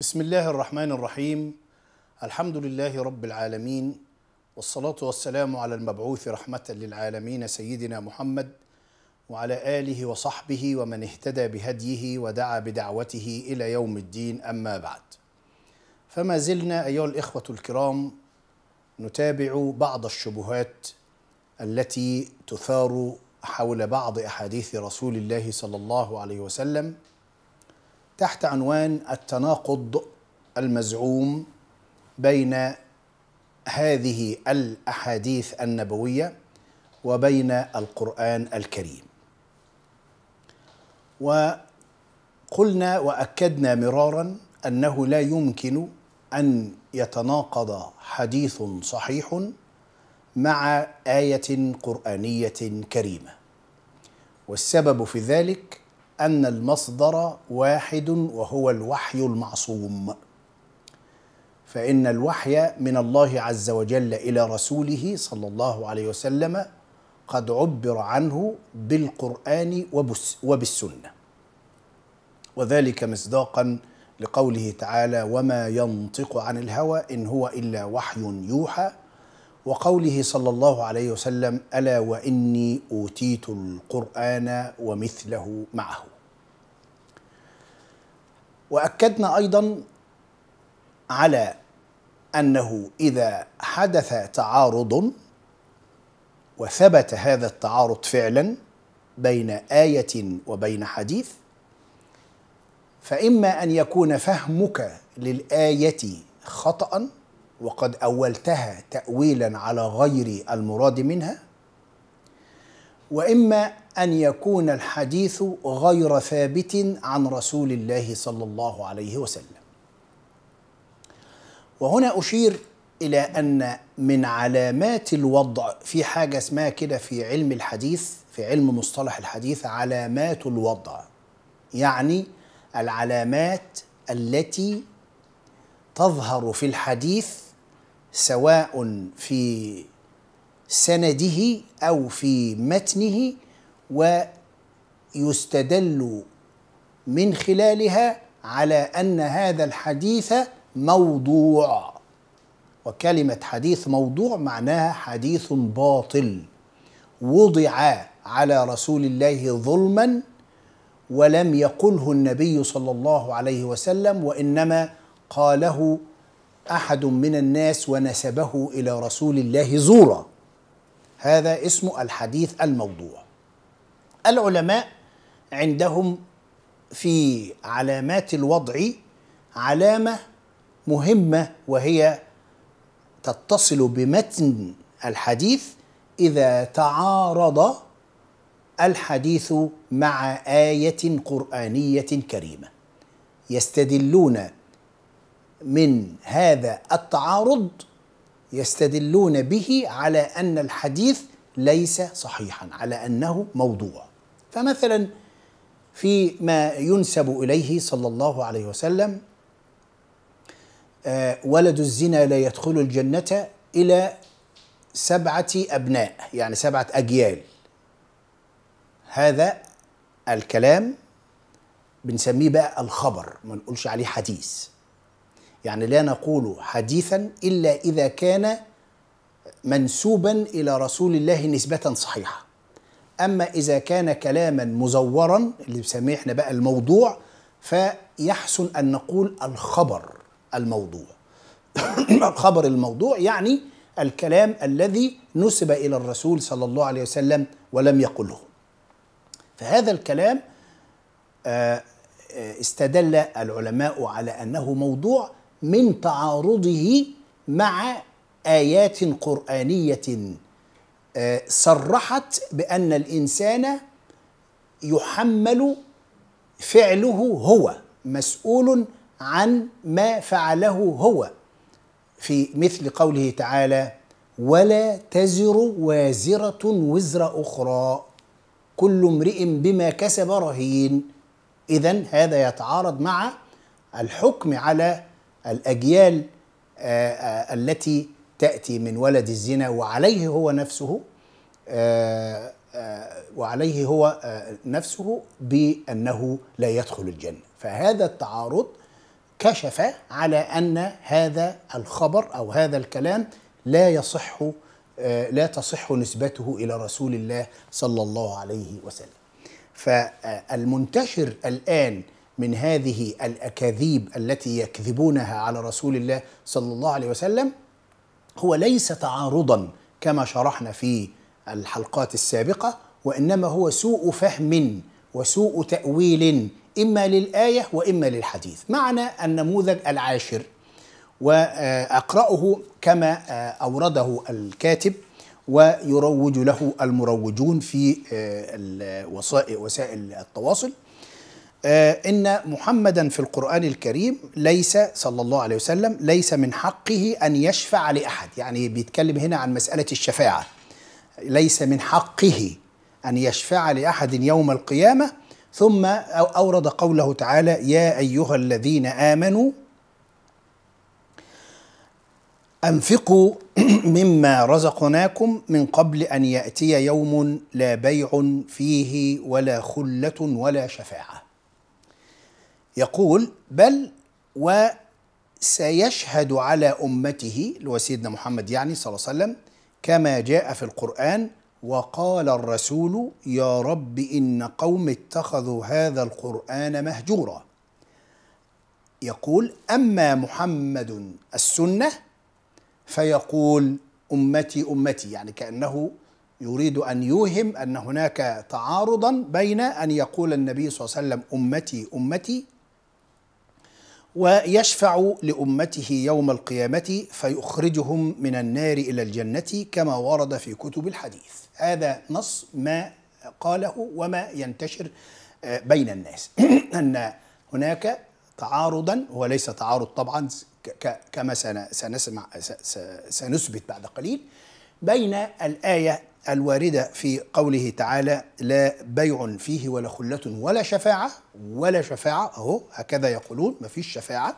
بسم الله الرحمن الرحيم الحمد لله رب العالمين والصلاة والسلام على المبعوث رحمة للعالمين سيدنا محمد وعلى آله وصحبه ومن اهتدى بهديه ودعا بدعوته إلى يوم الدين أما بعد فما زلنا أيها الإخوة الكرام نتابع بعض الشبهات التي تثار حول بعض أحاديث رسول الله صلى الله عليه وسلم تحت عنوان التناقض المزعوم بين هذه الاحاديث النبويه وبين القران الكريم وقلنا واكدنا مرارا انه لا يمكن ان يتناقض حديث صحيح مع ايه قرانيه كريمه والسبب في ذلك أن المصدر واحد وهو الوحي المعصوم فإن الوحي من الله عز وجل إلى رسوله صلى الله عليه وسلم قد عبر عنه بالقرآن وبالسنة وذلك مصداقا لقوله تعالى وما ينطق عن الهوى إن هو إلا وحي يوحى وقوله صلى الله عليه وسلم الا واني اوتيت القران ومثله معه واكدنا ايضا على انه اذا حدث تعارض وثبت هذا التعارض فعلا بين ايه وبين حديث فاما ان يكون فهمك للايه خطا وقد أولتها تأويلا على غير المراد منها وإما أن يكون الحديث غير ثابت عن رسول الله صلى الله عليه وسلم وهنا أشير إلى أن من علامات الوضع في حاجة اسمها كده في علم الحديث في علم مصطلح الحديث علامات الوضع يعني العلامات التي تظهر في الحديث سواء في سنده او في متنه ويستدل من خلالها على ان هذا الحديث موضوع وكلمه حديث موضوع معناها حديث باطل وضع على رسول الله ظلما ولم يقله النبي صلى الله عليه وسلم وانما قاله احد من الناس ونسبه الى رسول الله زورا هذا اسمه الحديث الموضوع العلماء عندهم في علامات الوضع علامه مهمه وهي تتصل بمتن الحديث اذا تعارض الحديث مع ايه قرانيه كريمه يستدلون من هذا التعارض يستدلون به على ان الحديث ليس صحيحا على انه موضوع فمثلا في ما ينسب اليه صلى الله عليه وسلم آه، ولد الزنا لا يدخل الجنه الى سبعه ابناء يعني سبعه اجيال هذا الكلام بنسميه بقى الخبر ما نقولش عليه حديث يعني لا نقول حديثا إلا إذا كان منسوبا إلى رسول الله نسبة صحيحة أما إذا كان كلاما مزورا اللي بنسميه احنا بقى الموضوع فيحسن أن نقول الخبر الموضوع الخبر الموضوع يعني الكلام الذي نسب إلى الرسول صلى الله عليه وسلم ولم يقله فهذا الكلام آه، آه، استدل العلماء على أنه موضوع من تعارضه مع ايات قرانيه آه، صرحت بان الانسان يحمل فعله هو مسؤول عن ما فعله هو في مثل قوله تعالى ولا تزر وازره وزر اخرى كل امرئ بما كسب رهين اذا هذا يتعارض مع الحكم على الاجيال آه، آه، التي تاتي من ولد الزنا وعليه هو نفسه آه، وعليه هو نفسه بانه لا يدخل الجنه فهذا التعارض كشف على ان هذا الخبر او هذا الكلام لا يصح لا تصح نسبته الى رسول الله صلى الله عليه وسلم فالمنتشر الان من هذه الاكاذيب التي يكذبونها على رسول الله صلى الله عليه وسلم هو ليس تعارضا كما شرحنا في الحلقات السابقه وانما هو سوء فهم وسوء تاويل اما للايه واما للحديث معنا النموذج العاشر واقراه كما اورده الكاتب ويروج له المروجون في وسائل التواصل آه، ان محمدا في القران الكريم ليس صلى الله عليه وسلم ليس من حقه ان يشفع لاحد يعني بيتكلم هنا عن مساله الشفاعه ليس من حقه ان يشفع لاحد يوم القيامه ثم اورد قوله تعالى يا ايها الذين امنوا انفقوا مما رزقناكم من قبل ان ياتي يوم لا بيع فيه ولا خله ولا شفاعه يقول بل وسيشهد على امته اللي هو سيدنا محمد يعني صلى الله عليه وسلم كما جاء في القران وقال الرسول يا رب ان قوم اتخذوا هذا القران مهجورا يقول اما محمد السنه فيقول امتي امتي يعني كانه يريد ان يوهم ان هناك تعارضا بين ان يقول النبي صلى الله عليه وسلم امتي امتي ويشفع لامته يوم القيامه فيخرجهم من النار الى الجنه كما ورد في كتب الحديث هذا نص ما قاله وما ينتشر آه، بين الناس ان هناك تعارضا هو ليس تعارض طبعا كما سنسمع سنثبت بعد قليل بين الايه الواردة في قوله تعالى لا بيع فيه ولا خلة ولا شفاعة ولا شفاعة أهو هكذا يقولون ما فيش شفاعة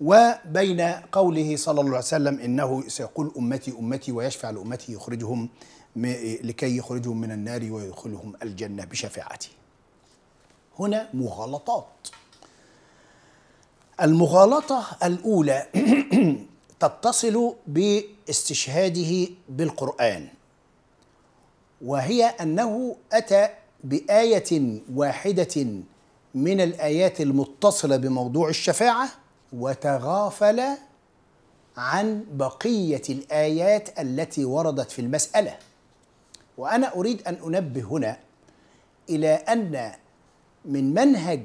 وبين قوله صلى الله عليه وسلم إنه سيقول أمتي أمتي ويشفع لأمتي يخرجهم لكي يخرجهم من النار ويدخلهم الجنة بشفاعته هنا مغالطات المغالطة الأولى تتصل باستشهاده بالقرآن وهي انه اتى بايه واحده من الايات المتصله بموضوع الشفاعه وتغافل عن بقيه الايات التي وردت في المساله وانا اريد ان انبه هنا الى ان من منهج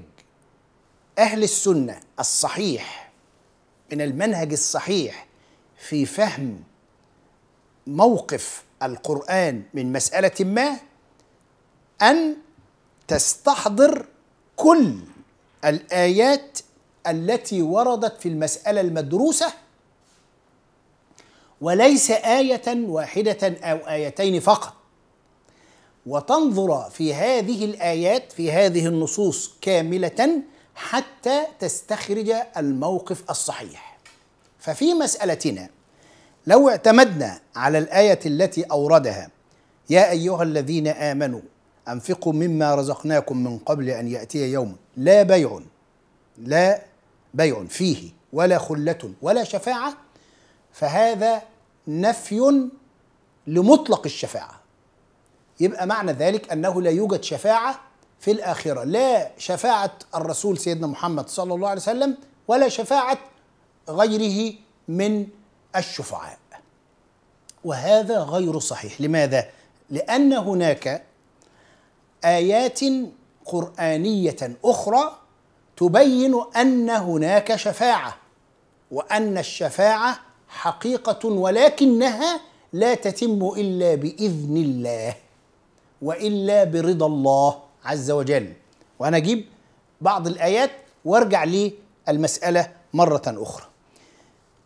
اهل السنه الصحيح من المنهج الصحيح في فهم موقف القرآن من مسألة ما أن تستحضر كل الآيات التي وردت في المسألة المدروسة وليس آية واحدة أو آيتين فقط وتنظر في هذه الآيات في هذه النصوص كاملة حتى تستخرج الموقف الصحيح ففي مسألتنا لو اعتمدنا على الآية التي أوردها يا أيها الذين آمنوا أنفقوا مما رزقناكم من قبل أن يأتي يوم لا بيع لا بيع فيه ولا خلة ولا شفاعة فهذا نفي لمطلق الشفاعة يبقى معنى ذلك أنه لا يوجد شفاعة في الآخرة لا شفاعة الرسول سيدنا محمد صلى الله عليه وسلم ولا شفاعة غيره من الشفعاء وهذا غير صحيح لماذا لان هناك ايات قرانيه اخرى تبين ان هناك شفاعه وان الشفاعه حقيقه ولكنها لا تتم الا باذن الله والا برضا الله عز وجل وانا اجيب بعض الايات وارجع للمساله مره اخرى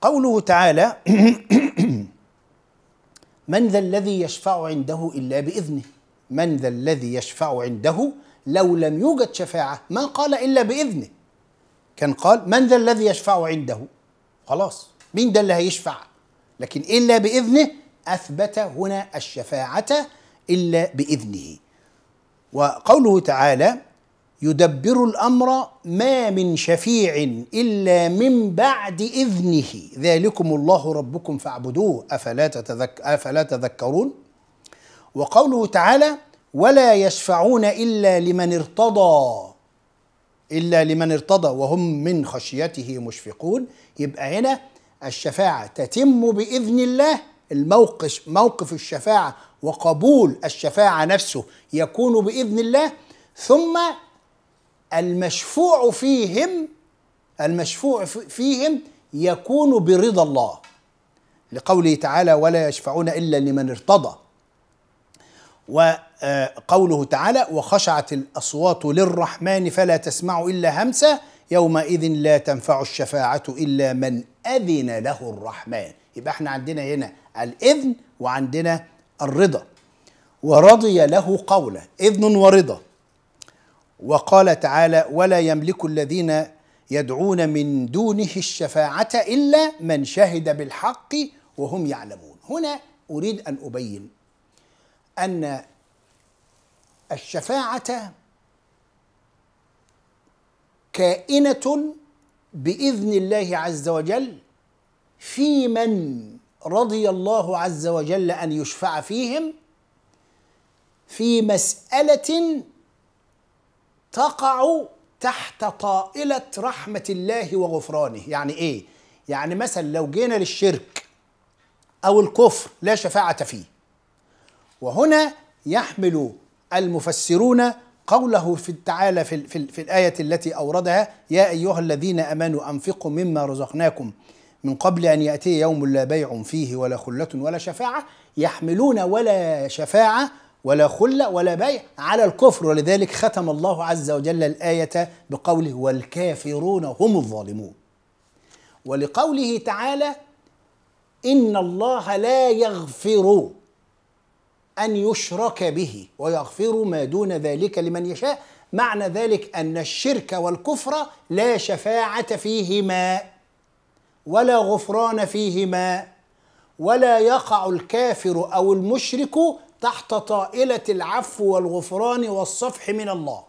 قوله تعالى من ذا الذي يشفع عنده الا باذنه من ذا الذي يشفع عنده لو لم يوجد شفاعه ما قال الا باذنه كان قال من ذا الذي يشفع عنده خلاص مين ده اللي هيشفع لكن الا باذنه اثبت هنا الشفاعه الا باذنه وقوله تعالى يدبر الامر ما من شفيع الا من بعد اذنه ذلكم الله ربكم فاعبدوه افلا تتذك افلا تذكرون وقوله تعالى ولا يشفعون الا لمن ارتضى الا لمن ارتضى وهم من خشيته مشفقون يبقى هنا الشفاعه تتم باذن الله الموقف موقف الشفاعه وقبول الشفاعه نفسه يكون باذن الله ثم المشفوع فيهم المشفوع فيهم يكون برضا الله لقوله تعالى ولا يشفعون الا لمن ارتضى وقوله آه، تعالى وخشعت الاصوات للرحمن فلا تسمع الا همسه يومئذ لا تنفع الشفاعه الا من اذن له الرحمن يبقى احنا عندنا هنا الاذن وعندنا الرضا ورضي له قوله اذن ورضا وقال تعالى ولا يملك الذين يدعون من دونه الشفاعه الا من شهد بالحق وهم يعلمون هنا اريد ان ابين ان الشفاعه كائنه باذن الله عز وجل في من رضي الله عز وجل ان يشفع فيهم في مساله تقع تحت طائلة رحمة الله وغفرانه يعني إيه؟ يعني مثلا لو جينا للشرك أو الكفر لا شفاعة فيه وهنا يحمل المفسرون قوله في تعالى في, في, في الآية التي أوردها يا أيها الذين أمنوا أنفقوا مما رزقناكم من قبل أن يأتي يوم لا بيع فيه ولا خلة ولا شفاعة يحملون ولا شفاعة ولا خلة ولا بيع على الكفر ولذلك ختم الله عز وجل الآية بقوله والكافرون هم الظالمون ولقوله تعالى إن الله لا يغفر أن يشرك به ويغفر ما دون ذلك لمن يشاء معنى ذلك أن الشرك والكفر لا شفاعة فيهما ولا غفران فيهما ولا يقع الكافر أو المشرك تحت طائله العفو والغفران والصفح من الله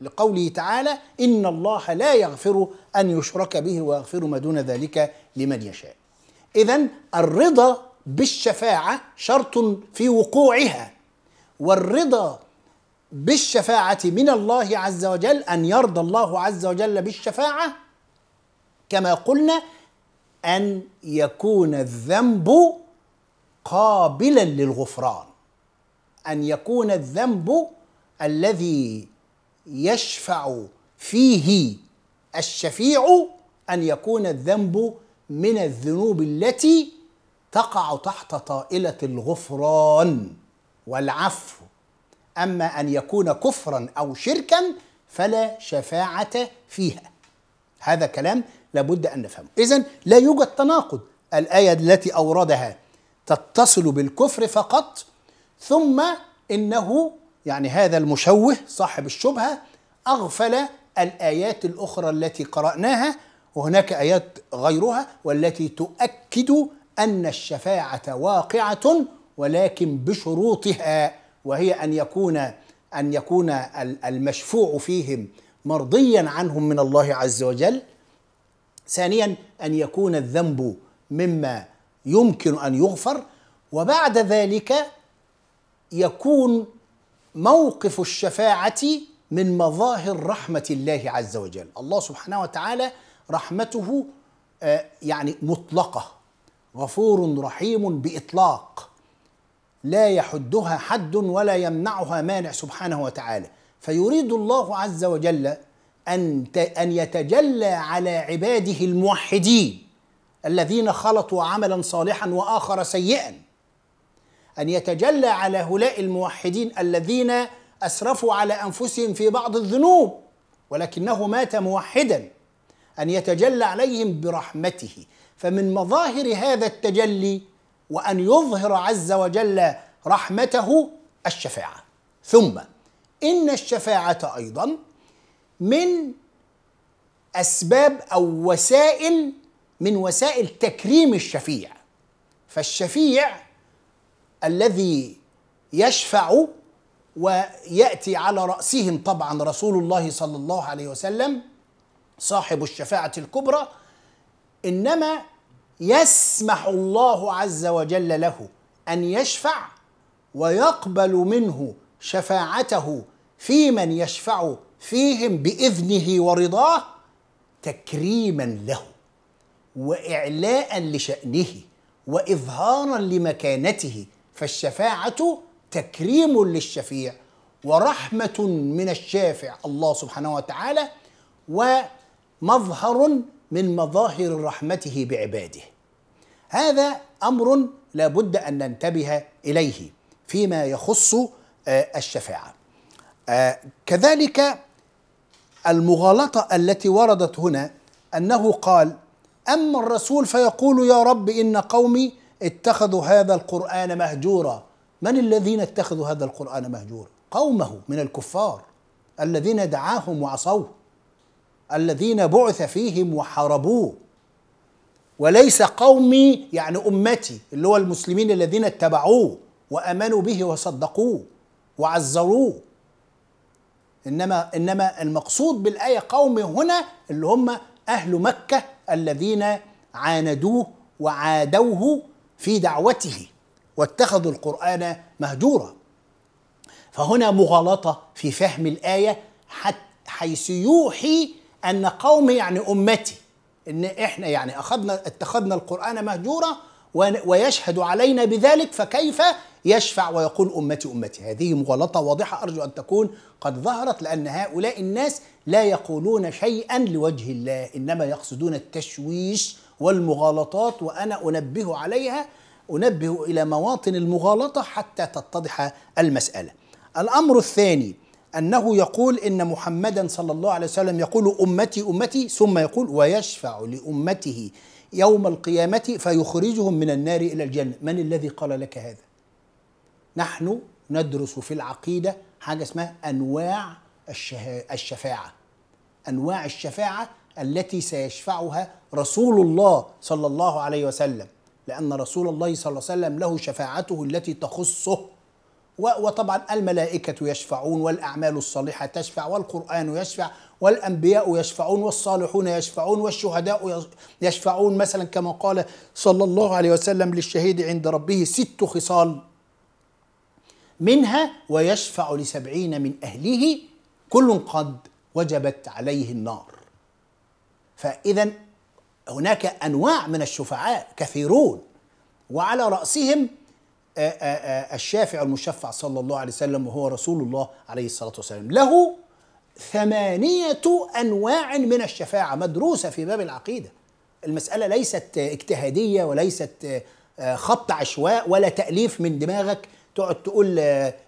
لقوله تعالى ان الله لا يغفر ان يشرك به ويغفر ما دون ذلك لمن يشاء اذا الرضا بالشفاعه شرط في وقوعها والرضا بالشفاعه من الله عز وجل ان يرضى الله عز وجل بالشفاعه كما قلنا ان يكون الذنب قابلا للغفران ان يكون الذنب الذي يشفع فيه الشفيع ان يكون الذنب من الذنوب التي تقع تحت طائله الغفران والعفو اما ان يكون كفرا او شركا فلا شفاعه فيها هذا كلام لابد ان نفهمه اذا لا يوجد تناقض الايه التي اوردها تتصل بالكفر فقط ثم انه يعني هذا المشوه صاحب الشبهه اغفل الايات الاخرى التي قراناها وهناك ايات غيرها والتي تؤكد ان الشفاعه واقعه ولكن بشروطها وهي ان يكون ان يكون المشفوع فيهم مرضيا عنهم من الله عز وجل ثانيا ان يكون الذنب مما يمكن ان يغفر وبعد ذلك يكون موقف الشفاعة من مظاهر رحمة الله عز وجل الله سبحانه وتعالى رحمته آه، يعني مطلقة غفور رحيم بإطلاق لا يحدها حد ولا يمنعها مانع سبحانه وتعالى فيريد الله عز وجل أن أن يتجلى على عباده الموحدين الذين خلطوا عملا صالحا وآخر سيئا أن يتجلى على هؤلاء الموحدين الذين أسرفوا على أنفسهم في بعض الذنوب ولكنه مات موحدا أن يتجلى عليهم برحمته فمن مظاهر هذا التجلي وأن يظهر عز وجل رحمته الشفاعة ثم إن الشفاعة أيضا من أسباب أو وسائل من وسائل تكريم الشفيع فالشفيع الذي يشفع وياتي على راسهم طبعا رسول الله صلى الله عليه وسلم صاحب الشفاعه الكبرى انما يسمح الله عز وجل له ان يشفع ويقبل منه شفاعته في من يشفع فيهم باذنه ورضاه تكريما له واعلاء لشانه واظهارا لمكانته فالشفاعة تكريم للشفيع ورحمة من الشافع الله سبحانه وتعالى ومظهر من مظاهر رحمته بعباده هذا أمر لا بد أن ننتبه إليه فيما يخص آه، الشفاعة آه، كذلك المغالطة التي وردت هنا أنه قال أما الرسول فيقول يا رب إن قومي اتخذوا هذا القرآن مهجورا من الذين اتخذوا هذا القرآن مهجورا قومه من الكفار الذين دعاهم وعصوه الذين بعث فيهم وحاربوه وليس قومي يعني امتي اللي هو المسلمين الذين اتبعوه وامنوا به وصدقوه وعزروه انما انما المقصود بالايه قومي هنا اللي هم اهل مكه الذين عاندوه وعادوه في دعوته واتخذوا القرآن مهجورا فهنا مغالطة في فهم الآية حيث يوحي أن قومي يعني أمتي إن إحنا يعني أخذنا اتخذنا القرآن مهجورا ويشهد علينا بذلك فكيف يشفع ويقول أمتي أمتي هذه مغالطة واضحة أرجو أن تكون قد ظهرت لأن هؤلاء الناس لا يقولون شيئا لوجه الله إنما يقصدون التشويش والمغالطات وأنا أنبه عليها أنبه إلى مواطن المغالطة حتى تتضح المسألة الأمر الثاني أنه يقول إن محمدا صلى الله عليه وسلم يقول أمتي أمتي ثم يقول ويشفع لأمته يوم القيامة فيخرجهم من النار إلى الجنة من الذي قال لك هذا؟ نحن ندرس في العقيدة حاجة اسمها أنواع الشفاعة أنواع الشفاعة التي سيشفعها رسول الله صلى الله عليه وسلم لأن رسول الله صلى الله عليه وسلم له شفاعته التي تخصه وطبعا الملائكة يشفعون والأعمال الصالحة تشفع والقرآن يشفع والأنبياء يشفعون والصالحون يشفعون والشهداء يشفعون مثلا كما قال صلى الله عليه وسلم للشهيد عند ربه ست خصال منها ويشفع لسبعين من أهله كل قد وجبت عليه النار فإذا هناك أنواع من الشفعاء كثيرون وعلى رأسهم آه، آه، آه، الشافع المشفع صلى الله عليه وسلم وهو رسول الله عليه الصلاة والسلام له ثمانية أنواع من الشفاعة مدروسة في باب العقيدة المسألة ليست اجتهادية وليست خط عشواء ولا تأليف من دماغك تقعد تقول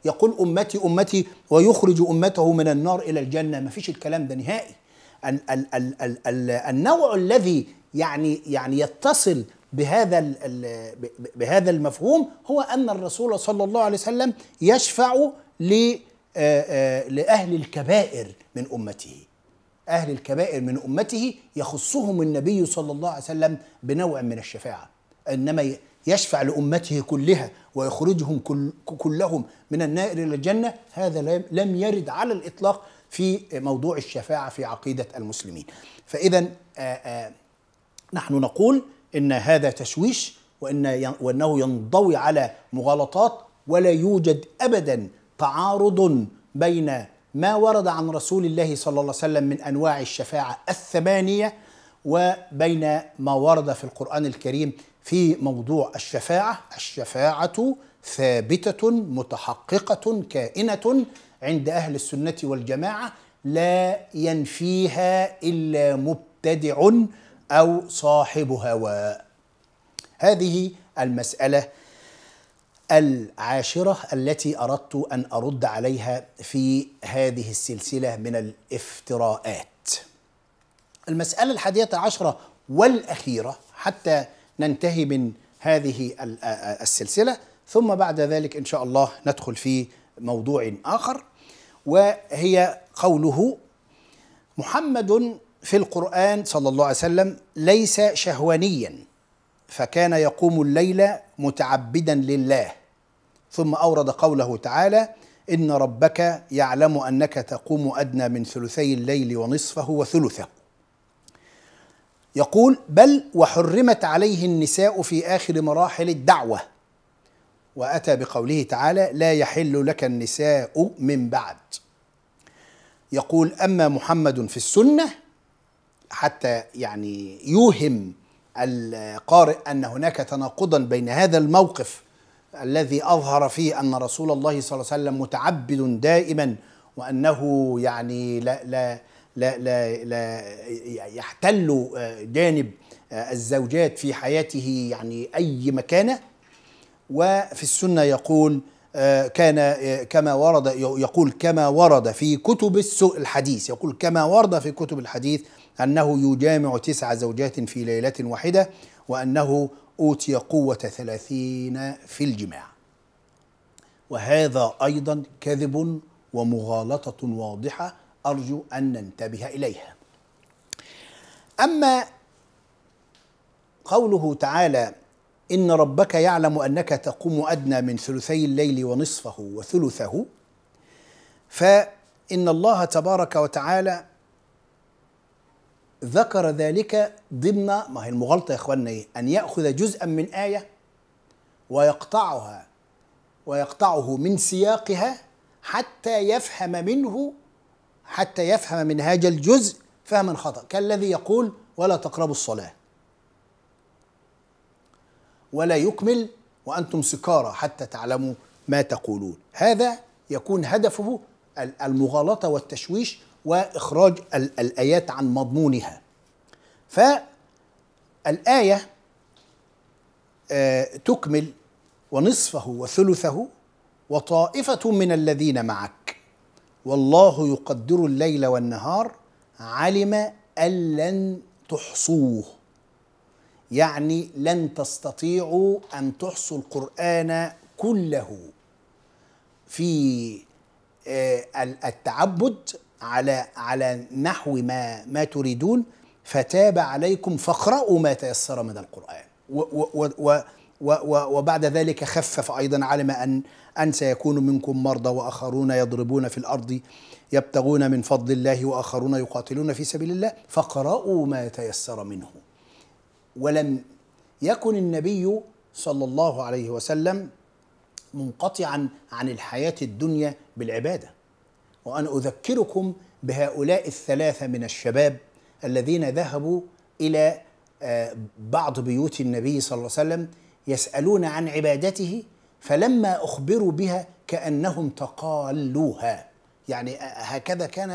يقول أمتي أمتي ويخرج أمته من النار إلى الجنة ما فيش الكلام ده نهائي ال ال ال ال ال النوع الذي يعني يعني يتصل بهذا بهذا المفهوم هو ان الرسول صلى الله عليه وسلم يشفع ل لاهل الكبائر من امته اهل الكبائر من امته يخصهم النبي صلى الله عليه وسلم بنوع من الشفاعه انما يشفع لامته كلها ويخرجهم كل كلهم من النار الى الجنه هذا لم يرد على الاطلاق في موضوع الشفاعة في عقيدة المسلمين فإذا آه، آه، نحن نقول إن هذا تشويش وإن وأنه ينضوي على مغالطات ولا يوجد أبدا تعارض بين ما ورد عن رسول الله صلى الله عليه وسلم من أنواع الشفاعة الثمانية وبين ما ورد في القرآن الكريم في موضوع الشفاعة الشفاعة ثابتة متحققة كائنة عند أهل السنة والجماعة لا ينفيها إلا مبتدع أو صاحب هوى هذه المسألة العاشرة التي أردت أن أرد عليها في هذه السلسلة من الافتراءات المسألة الحادية عشرة والأخيرة حتى ننتهي من هذه السلسلة ثم بعد ذلك إن شاء الله ندخل في موضوع اخر وهي قوله محمد في القران صلى الله عليه وسلم ليس شهوانيا فكان يقوم الليل متعبدا لله ثم اورد قوله تعالى ان ربك يعلم انك تقوم ادنى من ثلثي الليل ونصفه وثلثه يقول بل وحرمت عليه النساء في اخر مراحل الدعوه وأتى بقوله تعالى لا يحل لك النساء من بعد يقول أما محمد في السنة حتى يعني يوهم القارئ أن هناك تناقضا بين هذا الموقف الذي أظهر فيه أن رسول الله صلى الله عليه وسلم متعبد دائما وأنه يعني لا لا لا لا, لا يحتل جانب الزوجات في حياته يعني أي مكانه وفي السنة يقول آه، كان آه، كما ورد يقول كما ورد في كتب الحديث يقول كما ورد في كتب الحديث أنه يجامع تسع زوجات في ليلة واحدة وأنه أوتي قوة ثلاثين في الجماع وهذا أيضا كذب ومغالطة واضحة أرجو أن ننتبه إليها أما قوله تعالى إن ربك يعلم أنك تقوم أدنى من ثلثي الليل ونصفه وثلثه فإن الله تبارك وتعالى ذكر ذلك ضمن ما هي المغالطة يا إخواننا إيه؟ أن يأخذ جزءا من آية ويقطعها ويقطعه من سياقها حتى يفهم منه حتى يفهم منهاج الجزء فهما خطأ كالذي يقول ولا تقربوا الصلاة ولا يكمل وأنتم سكارى حتى تعلموا ما تقولون هذا يكون هدفه المغالطة والتشويش وإخراج الآيات عن مضمونها فالآية آه، تكمل ونصفه وثلثه وطائفة من الذين معك والله يقدر الليل والنهار علم أن لن تحصوه يعني لن تستطيعوا ان تحصوا القران كله في آه، التعبد على على نحو ما ما تريدون فتاب عليكم فاقرأوا ما تيسر من القرآن و و و و وبعد ذلك خفف أيضا علم أن أن سيكون منكم مرضى وآخرون يضربون في الأرض يبتغون من فضل الله وآخرون يقاتلون في سبيل الله فاقرأوا ما تيسر منه ولم يكن النبي صلى الله عليه وسلم منقطعا عن الحياه الدنيا بالعباده وان اذكركم بهؤلاء الثلاثه من الشباب الذين ذهبوا الى آه، بعض بيوت النبي صلى الله عليه وسلم يسالون عن عبادته فلما اخبروا بها كانهم تقالوها يعني آه، هكذا كان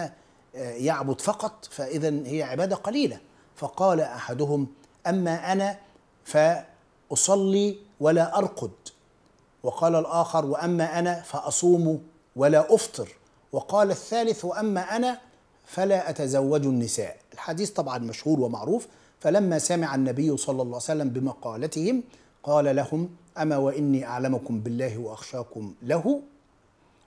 آه، يعبد فقط فاذا هي عباده قليله فقال احدهم أما أنا فأصلي ولا أرقد وقال الآخر وأما أنا فأصوم ولا أفطر وقال الثالث وأما أنا فلا أتزوج النساء الحديث طبعا مشهور ومعروف فلما سمع النبي صلى الله عليه وسلم بمقالتهم قال لهم أما وإني أعلمكم بالله وأخشاكم له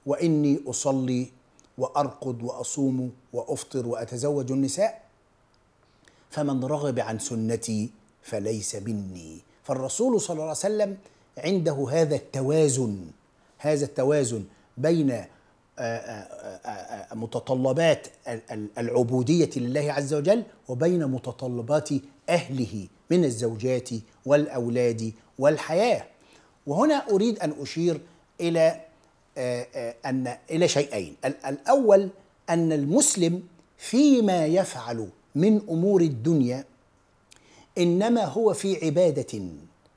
وإني أصلي وأرقد وأصوم وأفطر وأتزوج النساء فمن رغب عن سنتي فليس مني فالرسول صلى الله عليه وسلم عنده هذا التوازن هذا التوازن بين آه، آه، آه، متطلبات العبودية لله عز وجل وبين متطلبات أهله من الزوجات والأولاد والحياة وهنا أريد أن أشير إلى أن إلى شيئين الأول أن المسلم فيما يفعل من امور الدنيا انما هو في عباده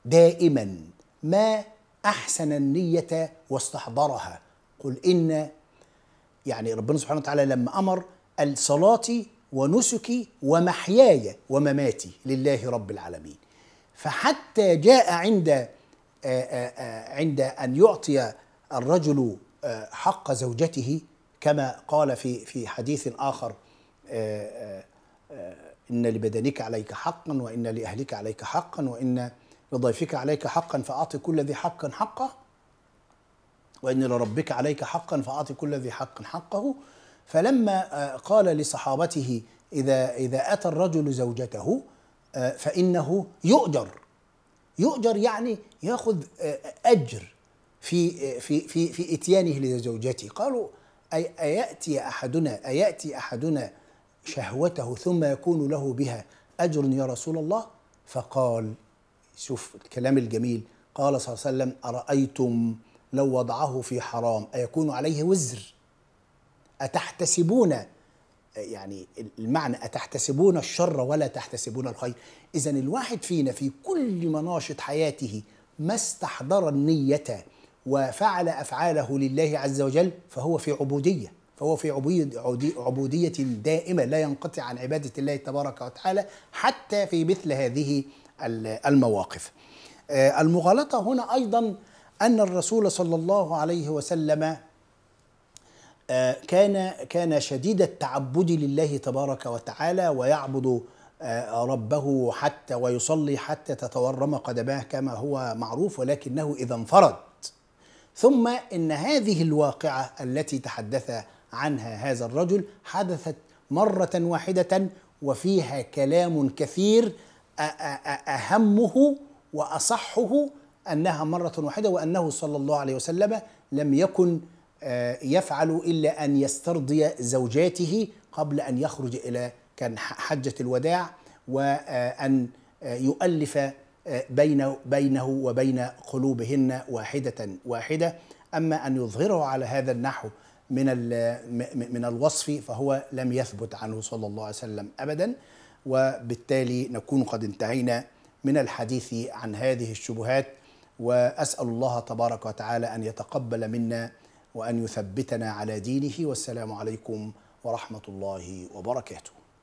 دائما ما احسن النيه واستحضرها قل ان يعني ربنا سبحانه وتعالى لما امر صلاتي ونسكي ومحياي ومماتي لله رب العالمين فحتى جاء عند عند ان يعطي الرجل حق زوجته كما قال في في حديث اخر آه، إن لبدنك عليك حقا وإن لأهلك عليك حقا وإن لضيفك عليك حقا فأعطي كل ذي حق حقه وإن لربك عليك حقا فأعطي كل ذي حق حقه فلما آه، قال لصحابته إذا إذا أتى الرجل زوجته آه، فإنه يؤجر يؤجر يعني ياخذ أجر في في في في إتيانه لزوجته قالوا أي أيأتي أحدنا أيأتي أحدنا شهوته ثم يكون له بها أجر يا رسول الله فقال شوف الكلام الجميل قال صلى الله عليه وسلم أرأيتم لو وضعه في حرام أيكون عليه وزر أتحتسبون يعني المعنى أتحتسبون الشر ولا تحتسبون الخير إذا الواحد فينا في كل مناشط حياته ما استحضر النية وفعل أفعاله لله عز وجل فهو في عبودية فهو في عبودية دائمة لا ينقطع عن عبادة الله تبارك وتعالى حتى في مثل هذه المواقف آه، المغالطة هنا أيضا أن الرسول صلى الله عليه وسلم آه، كان كان شديد التعبد لله تبارك وتعالى ويعبد آه، ربه حتى ويصلي حتى تتورم قدماه كما هو معروف ولكنه إذا انفرد ثم إن هذه الواقعة التي تحدث عنها هذا الرجل حدثت مرة واحدة وفيها كلام كثير أهمه وأصحه أنها مرة واحدة وأنه صلى الله عليه وسلم لم يكن آه، يفعل إلا أن يسترضي زوجاته قبل أن يخرج إلى كان حجة الوداع وأن آه، آه، يؤلف بين بينه وبين قلوبهن واحدة واحدة أما أن يظهره على هذا النحو من من الوصف فهو لم يثبت عنه صلى الله عليه وسلم ابدا وبالتالي نكون قد انتهينا من الحديث عن هذه الشبهات واسال الله تبارك وتعالى ان يتقبل منا وان يثبتنا على دينه والسلام عليكم ورحمه الله وبركاته